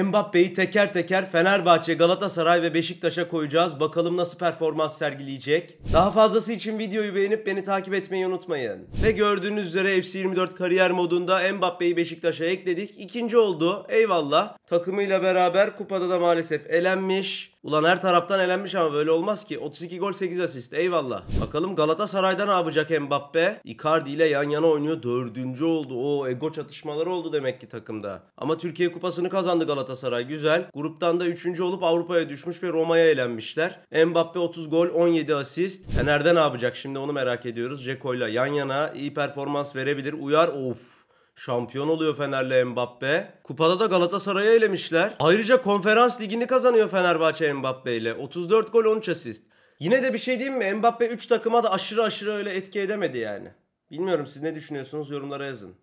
Mbappe'yi teker teker Fenerbahçe, Galatasaray ve Beşiktaş'a koyacağız. Bakalım nasıl performans sergileyecek. Daha fazlası için videoyu beğenip beni takip etmeyi unutmayın. Ve gördüğünüz üzere FC24 kariyer modunda Mbappe'yi Beşiktaş'a ekledik. İkinci oldu. Eyvallah. Takımıyla beraber kupada da maalesef elenmiş. Ulan her taraftan elenmiş ama böyle olmaz ki. 32 gol 8 asist eyvallah. Bakalım Galatasaray'da ne yapacak Mbappe? Icardi ile yan yana oynuyor. Dördüncü oldu. O ego çatışmaları oldu demek ki takımda. Ama Türkiye Kupası'nı kazandı Galatasaray. Güzel. Gruptan da üçüncü olup Avrupa'ya düşmüş ve Roma'ya elenmişler. Mbappe 30 gol 17 asist. Fener'de ne yapacak şimdi onu merak ediyoruz. Ceko ile yan yana iyi performans verebilir. Uyar of Şampiyon oluyor Fener'le Mbappe. Kupada da Galatasaray'ı elemişler. Ayrıca konferans ligini kazanıyor Fenerbahçe Mbappe ile. 34 gol 13 asist. Yine de bir şey diyeyim mi? Mbappe 3 takıma da aşırı aşırı öyle etki edemedi yani. Bilmiyorum siz ne düşünüyorsunuz yorumlara yazın.